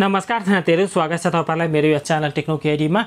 नमस्कार साथीहरू स्वागत छ तपाईँलाई मेरो यो च्यानल टेक्नो केडीमा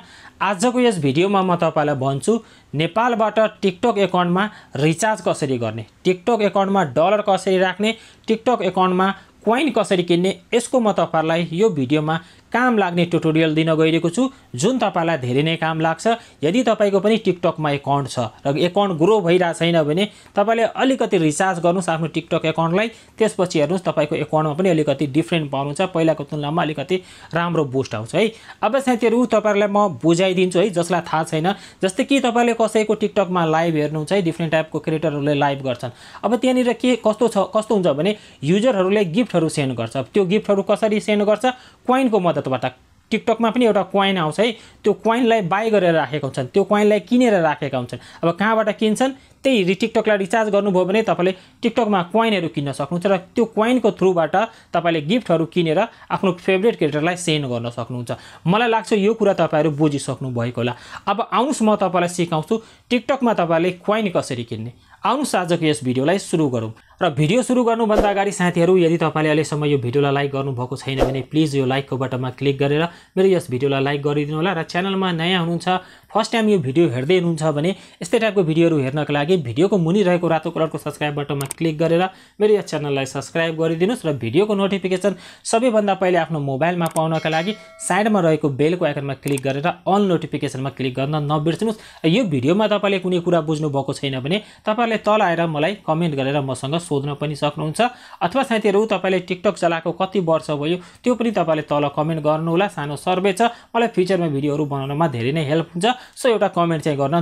आजको यस भिडियोमा म तपाईँलाई भन्छु नेपालबाट टिकटक एकाउन्टमा रिचार्ज कसरी गर्ने टिकटक एकाउन्टमा डलर कसरी राख्ने टिकटक एकाउन्टमा कोइन कसरी किन्ने यसको म तपाईँहरूलाई यो भिडियोमा काम लाग्ने ट्युटोरियल दिन गइरहेको छु जुन तपाईँलाई धेरै नै काम लाग्छ यदि तपाईँको पनि टिकटकमा एकाउन्ट छ र एकाउन्ट ग्रो भइरहेको छैन भने तपाईँले अलिकति रिचार्ज गर्नुहोस् आफ्नो टिकटक एकाउन्टलाई त्यसपछि हेर्नुहोस् तपाईँको एकाउन्टमा पनि अलिकति डिफ्रेन्ट पाउनुहुन्छ पहिलाको तुलनामा अलिकति राम्रो बुस्ट आउँछ है अब साथीहरू तपाईँहरूलाई म बुझाइदिन्छु है जसलाई थाहा छैन जस्तै कि तपाईँले कसैको टिकटकमा लाइभ हेर्नुहुन्छ है डिफ्रेन्ट टाइपको क्रिएटरहरूले लाइभ गर्छन् अब त्यहाँनिर के कस्तो छ कस्तो हुन्छ भने युजरहरूले गिफ्टहरू सेन्ड गर्छ त्यो गिफ्टहरू कसरी सेन्ड गर्छ क्वाइनको मद्दत गतबाट टिकटकमा पनि एउटा कोइन आउँछ है त्यो कोइनलाई बाई गरेर राखेको हुन्छन् त्यो कोइनलाई किनेर राखेका हुन्छन् अब कहाँबाट किन्छन् त्यही टिकटकलाई रिचार्ज गर्नुभयो भने तपाईँले टिकटकमा कोइनहरू किन्न सक्नुहुन्छ र त्यो कोइनको थ्रुबाट तपाईँले गिफ्टहरू किनेर आफ्नो फेभरेट क्रिएटरलाई सेन्ड गर्न सक्नुहुन्छ मलाई लाग्छ यो कुरा तपाईँहरू बुझिसक्नु भएको होला अब आउनुहोस् म तपाईँलाई सिकाउँछु टिकटकमा तपाईँले कोइन कसरी किन्ने आउनुहोस् आजको यस भिडियोलाई सुरु गरौँ र भिडियो सुरु गर्नुभन्दा अगाडि साथीहरू यदि तपाईँले अहिलेसम्म यो भिडियोलाई लाइक गर्नुभएको छैन भने प्लिज यो लाइकको बटनमा क्लिक गरेर मेरो यस भिडियोलाई लाइक गरिदिनु होला र च्यानलमा नयाँ हुनुहुन्छ फर्स्ट टाइम यो भिडियो हेर्दै हुनुहुन्छ भने यस्तै टाइपको भिडियोहरू हेर्नको लागि भिडियोको मुनि रहेको रातो कलरको सब्सक्राइब बटनमा क्लिक गरेर मेरो यस च्यानललाई सब्सक्राइब गरिदिनुहोस् र भिडियोको नोटिफिकेसन सबैभन्दा पहिले आफ्नो मोबाइलमा पाउनका लागि साइडमा रहेको बेलको आइकनमा क्लिक गरेर अल नोटिफिकेसनमा क्लिक गर्न नबिर्सिनुहोस् यो भिडियोमा तपाईँले कुनै कुरा बुझ्नु भएको छैन भने तपाईँले तल आएर मलाई कमेन्ट गरेर मसँग सोध्न पनि सक्नुहुन्छ अथवा साथीहरू तपाईँले टिकटक चलाएको कति वर्ष भयो त्यो पनि तपाईँले तल कमेन्ट गर्नुहोला सानो सर्वे छ मलाई फ्युचरमा भिडियोहरू बनाउनमा धेरै नै हेल्प हुन्छ सो एउटा कमेन्ट चाहिँ गर्न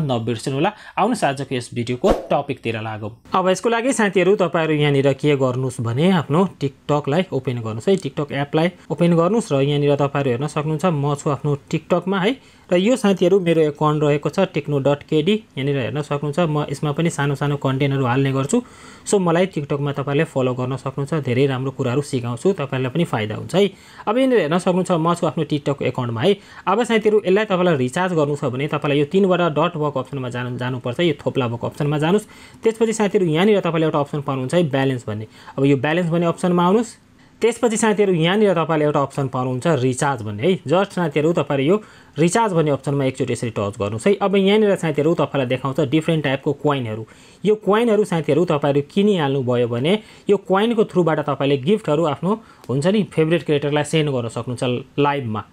होला आउनुहोस् आजको यस भिडियोको टपिकतिर लागौँ अब यसको लागि साथीहरू तपाईँहरू यहाँनिर के गर्नुहोस् भने आफ्नो टिकटकलाई ओपन गर्नुहोस् है टिकटक एपलाई ओपन गर्नुहोस् र यहाँनिर तपाईँहरू हेर्न सक्नुहुन्छ म छु आफ्नो टिकटकमा है र यो साथीहरू मेरो एकाउन्ट रहेको छ टेक्नो डट केडी यहाँनिर हेर्न सक्नुहुन्छ म यसमा पनि सानो सानो कन्टेन्टहरू हाल्ने गर्छु सो मलाई टिकटकमा तपाईँले फलो गर्न सक्नुहुन्छ धेरै राम्रो कुराहरू सिकाउँछु तपाईँलाई पनि फाइदा हुन्छ है अब यहाँनिर हेर्न सक्नुहुन्छ म छु आफ्नो टिकटक एकाउन्टमा है अब साथीहरू यसलाई तपाईँलाई रिचार्ज गर्नु छ भने तपाईँलाई यो तिनवटा डट वर्क अप्सनमा जानु जानुपर्छ यो थोप्ला भएको अप्सनमा जानुहोस् त्यसपछि साथीहरू यहाँनिर तपाईँले एउटा अप्सन पाउनुहुन्छ है ब्यालेन्स भन्ने अब यो ब्यालेन्स भन्ने अप्सनमा आउनुहोस् त्यसपछि साथीहरू यहाँनिर तपाईँले एउटा अप्सन पाउनुहुन्छ रिचार्ज भन्ने है जस्ट साथीहरू तपाईँले यो रिचार्ज भन्ने अप्सनमा एकचोटि यसरी टच गर्नुहोस् है अब यहाँनिर साथीहरू तपाईँलाई देखाउँछ डिफ्रेन्ट टाइपको कोइनहरू यो कोइनहरू साथीहरू तपाईँहरू किनिहाल्नुभयो भने यो कोइनको थ्रुबाट तपाईँले गिफ्टहरू आफ्नो हुन्छ नि फेभरेट क्रिएटरलाई सेन्ड गर्न सक्नुहुन्छ लाइभमा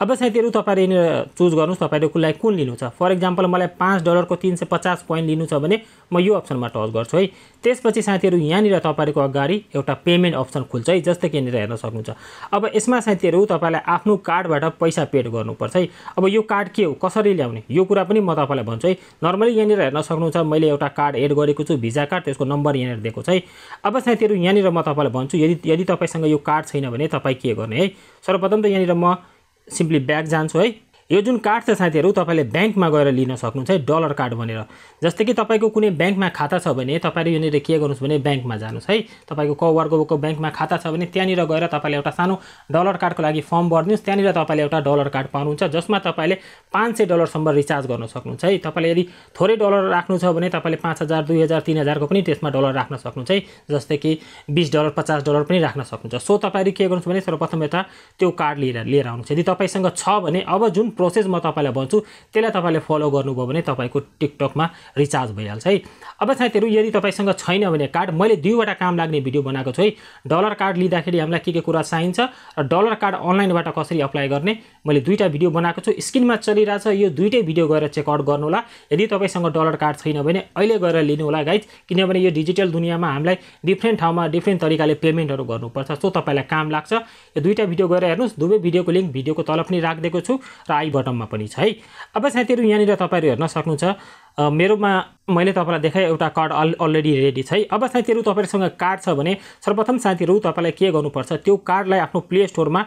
अब साथीहरू तपाईँले यहाँनिर चुज गर्नुहोस् तपाईँले कुनलाई कुन लिनु छ फर इक्जाम्पल मलाई पाँच डलरको तिन सय पचास पोइन्ट लिनु छ भने म यो अप्सनमा टच गर्छु है त्यसपछि साथीहरू यहाँनिर तपाईँको अगाडि एउटा पेमेन्ट अप्सन खुल्छ है जस्तै कि यहाँनिर हेर्न सक्नुहुन्छ अब यसमा साथीहरू तपाईँलाई आफ्नो कार्डबाट पैसा पेड गर्नुपर्छ है अब यो कार्ड के हो कसरी ल्याउने यो कुरा पनि म तपाईँलाई भन्छु है नर्मली यहाँनिर हेर्न सक्नुहुन्छ मैले एउटा कार्ड एड गरेको छु भिजा कार्ड त्यसको नम्बर यहाँनिर दिएको छ है अब साथीहरू यहाँनिर म तपाईँलाई भन्छु यदि यदि तपाईँसँग यो कार्ड छैन भने तपाईँ के गर्ने है सर्वप्रथम त यहाँनिर म सिम्पली ब्याक जान्छु है यो जुन कार्ड छ साथीहरू तपाईँले ब्याङ्कमा गएर लिन सक्नुहुन्छ है डलर कार्ड भनेर जस्तै कि तपाईँको कुनै ब्याङ्कमा खाता छ भने तपाईँले यहाँनिर के गर्नुहोस् भने ब्याङ्कमा जानुहोस् है तपाईँको क वर्गको ब्याङ्कमा खाता छ भने त्यहाँनिर गएर तपाईँले एउटा सानो डलर कार्डको लागि फर्म भरिदिनुहोस् त्यहाँनिर तपाईँले एउटा डलर कार्ड पाउनुहुन्छ जसमा तपाईँले पाँच सय डलरसम्म रिचार्ज गर्न सक्नुहुन्छ है तपाईँले यदि थोरै डलर राख्नु छ भने तपाईँले पाँच हजार दुई हजार तिन हजारको पनि त्यसमा डलर राख्न सक्नुहुन्छ है जस्तै कि बिस डलर पचास डलर पनि राख्न सक्नुहुन्छ सो तपाईँले के गर्नुहोस् भने सर्वप्रथम यता त्यो कार्ड लिएर लिएर आउनुहोस् यदि तपाईँसँग छ भने अब जुन प्रोसेस म तपाईँलाई भन्छु त्यसलाई तपाईँले फलो गर्नुभयो भने तपाईँको टिकटकमा रिचार्ज भइहाल्छ है अब साथीहरू यदि तपाईँसँग छैन भने कार्ड मैले दुईवटा काम लाग्ने भिडियो बनाएको छु है डलर कार्ड लिँदाखेरि हामीलाई के के कुरा चाहिन्छ र डलर कार्ड अनलाइनबाट कसरी अप्लाई गर्ने मैले दुईवटा भिडियो बनाएको छु स्क्रिनमा चलिरहेछ यो दुइटै भिडियो गएर चेकआउट होला यदि तपाईँसँग डलर कार्ड छैन भने अहिले गएर लिनु होला गाइज किनभने यो डिजिटल दुनियाँमा हामीलाई डिफ्रेन्ट ठाउँमा डिफ्रेन्ट तरिकाले पेमेन्टहरू गर्नुपर्छ सो तपाईँलाई काम लाग्छ यो दुईवटा भिडियो गएर हेर्नुहोस् दुवै भिडियोको लिङ्क भिडियोको तल पनि राखिदिएको छु र आई बटममा पनि छ है अब साथीहरू यहाँनिर तपाईँहरू हेर्न सक्नुहुन्छ मेरोमा मैले तपाईँलाई देखाएँ एउटा कार्ड अल अलरेडी रेडी छ है अब साथीहरू तपाईँहरूसँग कार्ड छ भने सर्वप्रथम साथीहरू तपाईँलाई के गर्नुपर्छ त्यो कार्डलाई आफ्नो प्ले स्टोरमा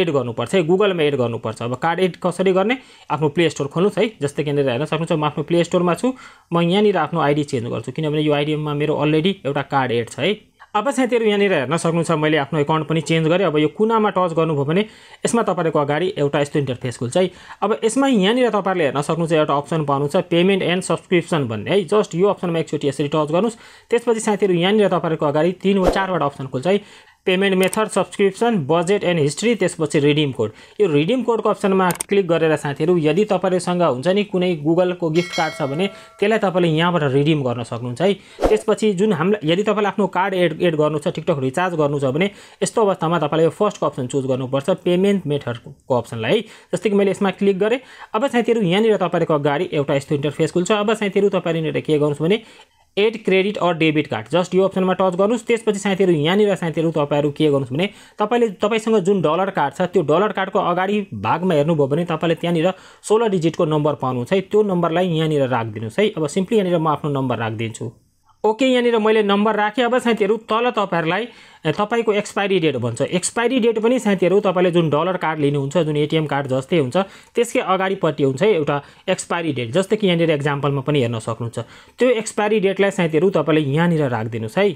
एड गर्नुपर्छ है गुगलमा एड गर्नुपर्छ अब कार्ड एड कसरी गर्ने आफ्नो प्ले स्टोर खोल्नुहोस् है जस्तै कि यहाँनिर हेर्न सक्नुहुन्छ म आफ्नो प्ले स्टोरमा छु म यहाँनिर आफ्नो आइडी चेन्ज गर्छु किनभने यो आइडीमा मेरो अलरेडी एउटा कार्ड एड छ है अब साथीहरू यहाँनिर हेर्न सक्नुहुन्छ मैले आफ्नो एकाउन्ट पनि चेन्ज गरेँ अब यो कुनामा टच गर्नुभयो भने यसमा तपाईँको अगाडि एउटा यस्तो इन्टरफेस खुल्छ है अब यसमा यहाँनिर तपाईँले हेर्न सक्नुहुन्छ एउटा अप्सन पाउनुहुन्छ पेमेन्ट एन्ड सब्सक्रिप्सन भन्ने है जस्ट यो अप्सनमा एकचोटि यसरी टच गर्नुहोस् त्यसपछि साथीहरू यहाँनिर तपाईँको अगाडि तिनवटा चारवटा अप्सन खुल्छ है payment method subscription budget and history त्यसपछि रिडिम कोड यो रिडिम कोडको अप्सनमा क्लिक गरेर साथीहरू यदि तपाईँहरूसँग हुन्छ नि कुनै गुगलको गिफ्ट कार्ड छ भने त्यसलाई तपाईँले यहाँबाट रिडिम गर्न सक्नुहुन्छ है त्यसपछि जुन हामीलाई यदि तपाईँले आफ्नो कार्ड एड एड गर्नु छ टिकटक रिचार्ज गर्नु छ भने यस्तो अवस्थामा तपाईँले यो फर्स्टको अप्सन चुज गर्नुपर्छ पेमेन्ट मेथडको अप्सनलाई है जस्तै कि मैले यसमा क्लिक गरेँ अब साथीहरू यहाँनिर तपाईँको अगाडि एउटा यस्तो इन्टरफेस खुल्छ अब साथीहरू तपाईँले यहाँनिर के गर्नुहोस् भने add credit or debit card just यो अप्सनमा टच गर्नुहोस् त्यसपछि साथीहरू यहाँनिर साथीहरू तपाईँहरू के गर्नुहोस् भने तपाईँले तपाईँसँग जुन डलर कार्ड छ त्यो डलर कार्डको अगाडि भागमा हेर्नुभयो भने तपाईँले त्यहाँनिर सोह्र डिजिटको नम्बर पाउनुहुन्छ है त्यो नम्बरलाई यहाँनिर राखिदिनुहोस् है अब सिम्पली यहाँनिर म आफ्नो नम्बर राखिदिन्छु ओके यहाँनिर मैले नम्बर राखेँ अब साथीहरू तल तपाईँहरूलाई तपाईँको एक्सपाइरी डेट भन्छ एक्सपाइरी डेट पनि साथीहरू तपाईँले जुन डलर कार्ड लिनुहुन्छ जुन एटिएम कार्ड जस्तै हुन्छ त्यसकै अगाडिपट्टि हुन्छ एउटा एक्सपाइरी डेट जस्तै कि यहाँनिर एक्जाम्पलमा पनि हेर्न सक्नुहुन्छ त्यो एक्सपाइरी डेटलाई साथीहरू तपाईँले यहाँनिर राखिदिनुहोस् है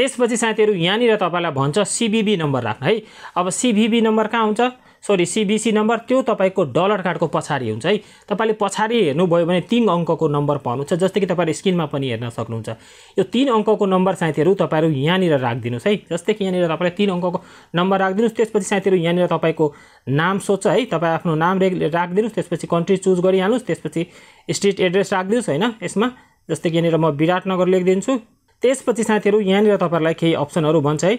त्यसपछि साथीहरू यहाँनिर तपाईँलाई भन्छ सिबिबी नम्बर राख्नु है अब सीबीबी नम्बर कहाँ हुन्छ सरी सिबिसी नम्बर त्यो तपाईँको डलर कार्डको पछाडि हुन्छ है तपाईँले पछाडि हेर्नुभयो भने तिन अङ्कको नम्बर पाउनुहुन्छ जस्तै कि तपाईँले स्क्रिनमा पनि हेर्न सक्नुहुन्छ यो तिन अङ्कको नम्बर साथीहरू तपाईँहरू यहाँनिर राखिदिनुहोस् है जस्तै कि यहाँनिर तपाईँले तिन अङ्कको नम्बर राखिदिनुहोस् त्यसपछि साथीहरू यहाँनिर तपाईँको नाम सोध्छ है तपाईँ आफ्नो नाम राखिदिनुहोस् त्यसपछि कन्ट्री चुज गरिहाल्नुहोस् त्यसपछि स्ट्रिट एड्रेस राखिदिनुहोस् होइन यसमा जस्तै कि यहाँनिर म विराटनगर लेखिदिन्छु त्यसपछि साथीहरू यहाँनिर तपाईँहरूलाई केही अप्सनहरू भन्छ है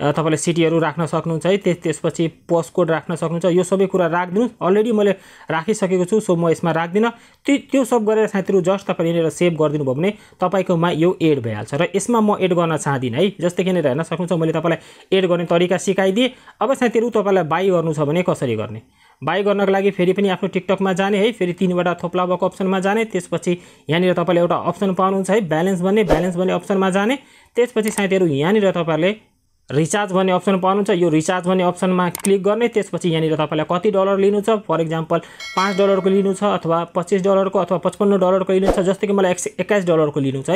तपाईँले सिटीहरू राख्न सक्नुहुन्छ है त्यस त्यसपछि पोस्ट कोड राख्न सक्नुहुन्छ यो सबै कुरा राखिदिनुहोस् अलरेडी मैले राखिसकेको छु सो म यसमा राख्दिनँ त्यो त्यो सब गरेर साथीहरू जस्ट तपाईँले यहाँनिर सेभ गरिदिनु भयो भने तपाईँकोमा यो एड भइहाल्छ र यसमा म एड गर्न चाहदिनँ है जस्तै यहाँनिर हेर्न सक्नुहुन्छ मैले तपाईँलाई एड गर्ने तरिका सिकाइदिएँ अब साथीहरू तपाईँलाई बाई गर्नु छ भने कसरी गर्ने बाई गर्नको लागि फेरि पनि आफ्नो टिकटकमा जाने है फेरि तिनवटा थोप्ला भएको अप्सनमा जाने त्यसपछि यहाँनिर तपाईँले एउटा अप्सन पाउनुहुन्छ है ब्यालेन्स भन्ने ब्यालेन्स भन्ने अप्सनमा जाने त्यसपछि साथीहरू यहाँनिर तपाईँहरूले रिचार्ज भन्ने अप्सन पाउनुहुन्छ यो रिचार्ज भन्ने अप्सनमा क्लिक गर्ने त्यसपछि यहाँनिर तपाईँलाई कति डलर लिनु छ फर इक्जाम्पल पाँच डलरको लिनु छ अथवा पच्चिस डलरको अथवा पचपन्न डलरको लिनु छ जस्तो कि मलाई एक्स एक्काइस डलरको लिनु छ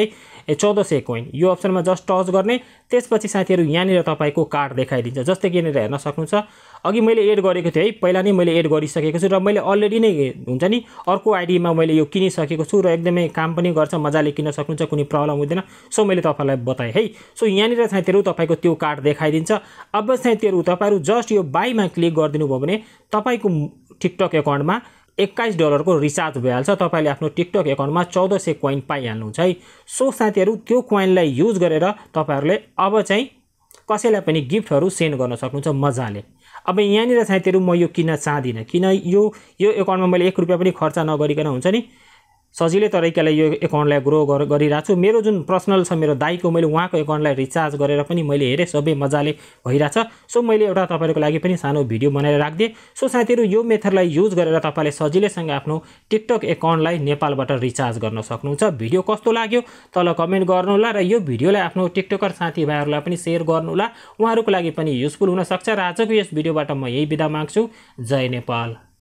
है चौध सय कोइन यो अप्सनमा जस्ट टच गर्ने त्यसपछि साथीहरू यहाँनिर तपाईँको कार्ड देखाइदिन्छ जस्तै कि यहाँनिर हेर्न सक्नुहुन्छ अघि मैले एड गरेको थिएँ है पहिला नै मैले एड गरिसकेको छु र मैले अलरेडी नै हुन्छ नि अर्को आइडीमा मैले यो किनिसकेको छु र एकदमै काम पनि गर्छ मजाले किन्न सक्नुहुन्छ कुनै प्रब्लम हुँदैन सो मैले तपाईँलाई बताएँ है सो यहाँनिर साथीहरू तपाईँको त्यो कार्ड देखाइदिन्छ अब चाहिँ साथीहरू तपाईँहरू जस्ट यो बाईमा क्लिक गरिदिनु भयो भने तपाईँको टिकटक एकाउन्टमा एक्काइस डलरको रिचार्ज भइहाल्छ तपाईँले आफ्नो टिकटक एकाउन्टमा चौध सय कोइन पाइहाल्नुहुन्छ है सो साथीहरू त्यो कोइनलाई युज गरेर तपाईँहरूले अब चाहिँ कसैलाई पनि गिफ्टहरू सेन्ड गर्न सक्नुहुन्छ मजाले अब यहाँनिर साथीहरू म यो किन्न चाहदिनँ किन यो यो एकाउन्टमा मैले एक रुपियाँ पनि खर्च नगरिकन हुन्छ नि सजिलै तरिकाले यो एकाउन्टलाई ग्रो गर गरिरहेको छु मेरो जुन पर्सनल छ मेरो दाईको मैले उहाँको एकाउन्टलाई रिचार्ज गरेर पनि मैले हेरेँ सबै मजाले भइरहेछ सो मैले एउटा तपाईँहरूको लागि पनि सानो भिडियो बनाएर राखिदिएँ सो साथीहरू यो मेथडलाई युज गरेर तपाईँले सजिलैसँग आफ्नो टिकटक एकाउन्टलाई नेपालबाट रिचार्ज गर्न सक्नुहुन्छ भिडियो कस्तो लाग्यो तल कमेन्ट गर्नुहोला र यो भिडियोलाई आफ्नो टिकटकर साथीभाइहरूलाई पनि सेयर गर्नुहोला उहाँहरूको लागि पनि युजफुल हुनसक्छ र आजको यस भिडियोबाट म यही बिदा माग्छु जय नेपाल